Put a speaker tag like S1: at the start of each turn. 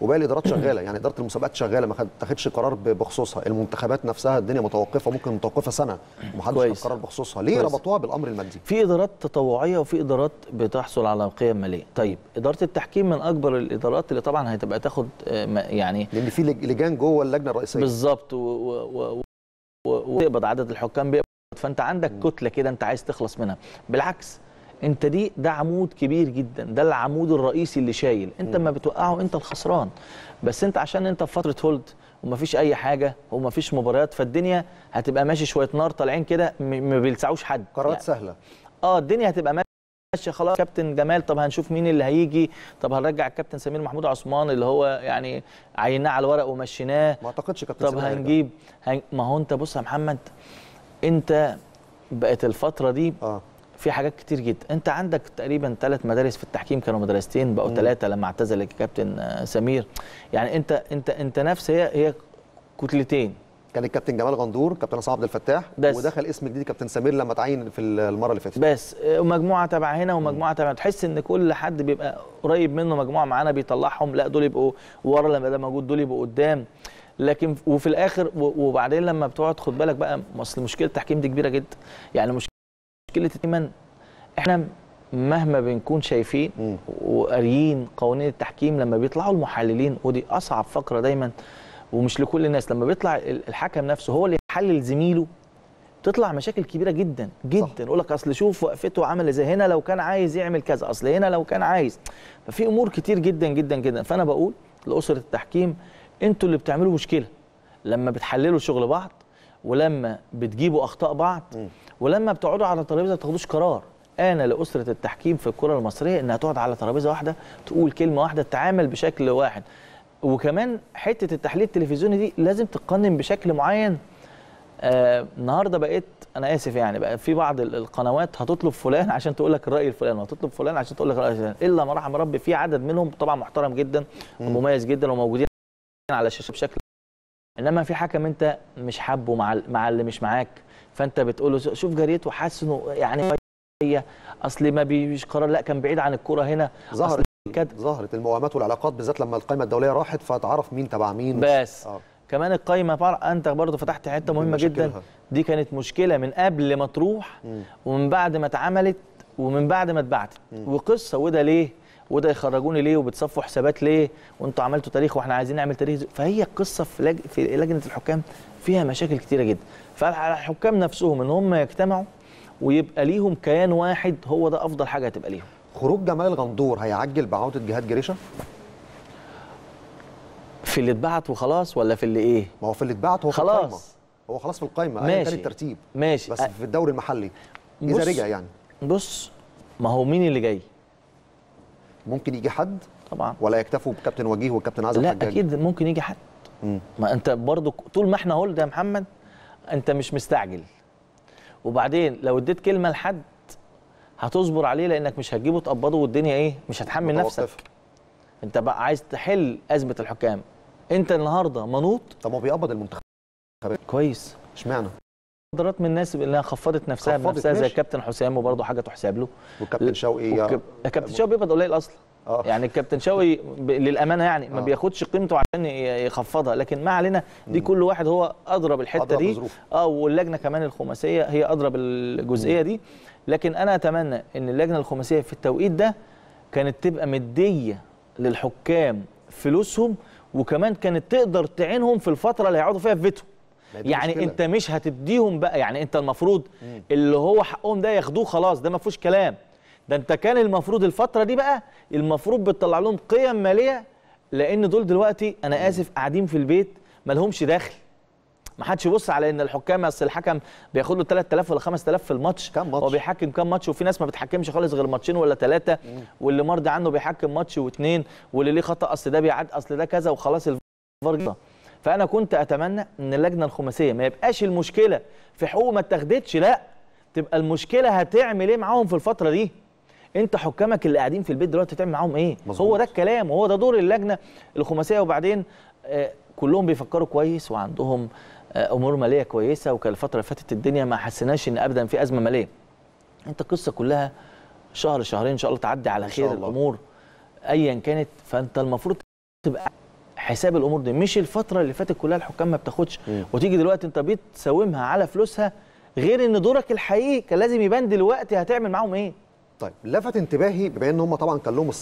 S1: وباقي الادارات شغاله يعني اداره المسابقات شغاله ما تاخدش قرار بخصوصها المنتخبات نفسها الدنيا متوقفه ممكن متوقفه سنه ومحدش خد قرار بخصوصها ليه ربطوها بالامر المادي في ادارات تطوعيه وفي ادارات بتحصل على قيم ماليه طيب اداره التحكيم من اكبر الادارات اللي طبعا هتبقى تاخد آه، يعني لان في لجان جوه اللجنه الرئيسيه بالظبط وتقبض عدد الحكام بيقبض فانت عندك كتله كده انت عايز تخلص منها بالعكس انت دي ده عمود كبير جدا ده العمود الرئيسي اللي شايل انت ما بتوقعه انت الخسران بس انت عشان انت في فتره هولد ومفيش اي حاجه ومفيش مباريات فالدنيا هتبقى ماشي شويه نار طالعين كده ما بيلسعوش حد قرارات يعني. سهله اه الدنيا هتبقى ماشي ماشي خلاص كابتن جمال طب هنشوف مين اللي هيجي طب هنرجع الكابتن سمير محمود عثمان اللي هو يعني عيناه على الورق ومشيناه ما اعتقدش كابتن طب هنجيب هن... ما هو انت بص يا محمد انت بقت الفتره دي آه. في حاجات كتير جدا انت عندك تقريبا ثلاث مدارس في التحكيم كانوا مدرستين بقوا ثلاثه لما اعتزل الكابتن آه، سمير يعني انت انت انت نفس هي هي كتلتين كان الكابتن جمال غندور كابتن عصام عبد الفتاح بس. ودخل اسم جديد كابتن سمير لما تعين في المره اللي فاتت بس آه، ومجموعه تبع هنا ومجموعه تبع تحس ان كل حد بيبقى قريب منه مجموعه معانا بيطلعهم لا دول يبقوا ورا لما ده موجود دول يبقوا قدام لكن وفي الاخر وبعدين لما بتقعد خد بالك بقى اصل مشكله التحكيم دي كبيره جدا يعني مش مشكله دايما احنا مهما بنكون شايفين وقاريين قوانين التحكيم لما بيطلعوا المحللين ودي اصعب فقره دايما ومش لكل الناس لما بيطلع الحكم نفسه هو اللي يحلل زميله تطلع مشاكل كبيره جدا جدا يقول لك اصل شوف وقفته عمل ازاي هنا لو كان عايز يعمل كذا اصل هنا لو كان عايز ففي امور كتير جدا جدا جدا فانا بقول لاسره التحكيم انتوا اللي بتعملوا مشكله لما بتحللوا شغل بعض ولما بتجيبوا اخطاء بعض ولما بتقعدوا على ترابيزه ما بتاخدوش قرار انا لاسره التحكيم في الكره المصريه انها تقعد على ترابيزه واحده تقول كلمه واحده تتعامل بشكل واحد وكمان حته التحليل التلفزيوني دي لازم تقنن بشكل معين آه النهارده بقيت انا اسف يعني بقى في بعض القنوات هتطلب فلان عشان تقول لك الراي الفلاني وهتطلب فلان عشان تقول لك الراي الفلاني الا ما رحم ربي في عدد منهم طبعا محترم جدا ومميز جدا وموجودين على الشاشه بشكل انما في حكم انت مش حابه مع مع اللي مش معاك فانت بتقول له شوف جريته حاسس انه يعني اصل ما بيش قرار لا كان بعيد عن الكره هنا ظهر كده ظهرت المقاومات والعلاقات بالذات لما القائمه الدوليه راحت فتعرف مين تبع مين بس آه. كمان القايمه بار... انت برضه فتحت حته مهمه جدا دي كانت مشكله من قبل ما تروح م. ومن بعد ما اتعملت ومن بعد ما اتبعتت وقصه وده ليه؟ وده يخرجوني ليه وبتصفوا حسابات ليه وانتوا عملتوا تاريخ واحنا عايزين نعمل تاريخ فهي القصه في, لج... في لجنه الحكام فيها مشاكل كتيره جدا فعلى الحكام نفسهم ان هم يجتمعوا ويبقى ليهم كيان واحد هو ده افضل حاجه هتبقى ليهم خروج جمال الغندور هيعجل بعوده جهاد جريشه في اللي اتبعت وخلاص ولا في اللي ايه ما هو في اللي اتبعت هو خلاص في القايمه هو خلاص في القايمه ماشي كان الترتيب ماشي بس أ... في الدوري المحلي
S2: اذا رجع يعني
S1: بص ما هو مين اللي جاي ممكن يجي حد طبعا ولا يكتفوا بكابتن وجيه وكابتن عزم لا حجاج. اكيد ممكن يجي حد مم. ما انت برضو طول ما احنا هولد يا محمد انت مش مستعجل وبعدين لو اديت كلمه لحد هتصبر عليه لانك مش هتجيبه تقبضه والدنيا ايه مش هتحمل متوقف. نفسك انت بقى عايز تحل ازمه الحكام انت النهارده منوط طب هو بيقبض المنتخب كويس اشمعنى مبادرات من الناس اللي خفضت نفسها خفضت بنفسها زي كابتن حسام وبرضه حاجه تحسب له وكابتن أه، شوقي وكب... كابتن شوقي بيقبض قليل اصلا أوه. يعني الكابتن شوقي ب... للامانه يعني ما آه. بياخدش قيمته عشان يخفضها لكن ما علينا دي كل واحد هو ادرى بالحته أضرب دي اه واللجنه كمان الخماسيه هي ادرى بالجزئيه دي لكن انا اتمنى ان اللجنه الخماسيه في التوقيت ده كانت تبقى مديه للحكام فلوسهم وكمان كانت تقدر تعينهم في الفتره اللي هيقعدوا فيها في فيتو يعني مشكلة. انت مش هتديهم بقى يعني انت المفروض مم. اللي هو حقهم ده ياخدوه خلاص ده ما فيهوش كلام ده انت كان المفروض الفتره دي بقى المفروض بتطلع لهم قيم ماليه لان دول دلوقتي انا اسف قاعدين في البيت ما لهمش دخل ما حدش يبص على ان الحكام اصل الحكم بياخد له 3000 ولا 5000 في الماتش ماتش هو بيحكم كام ماتش وفي ناس ما بتحكمش خالص غير ماتشين ولا ثلاثه واللي مرضي عنه بيحكم ماتش واثنين واللي ليه خطا اصل ده بيعاد اصل ده كذا وخلاص الفار فانا كنت اتمنى ان اللجنه الخماسيه ما يبقاش المشكله في حقوق ما اتخدتش لا تبقى المشكله هتعمل ايه معاهم في الفتره دي انت حكامك اللي قاعدين في البيت دلوقتي تعمل معاهم ايه مزبوط. هو ده الكلام وهو ده دور اللجنه الخماسيه وبعدين آه كلهم بيفكروا كويس وعندهم آه امور ماليه كويسه وكان الفتره اللي فاتت الدنيا ما حسيناش ان ابدا في ازمه ماليه انت القصه كلها شهر شهرين ان شاء الله تعدي على خير الامور ايا كانت فانت المفروض تبقى حساب الامور دي مش الفتره اللي فاتت كلها الحكام ما بتاخدش وتيجي دلوقتي انت بتساومها على فلوسها غير ان دورك الحقيقي كان لازم يبان دلوقتي هتعمل معاهم ايه طيب لفت انتباهي بما ان هم طبعا كان لهم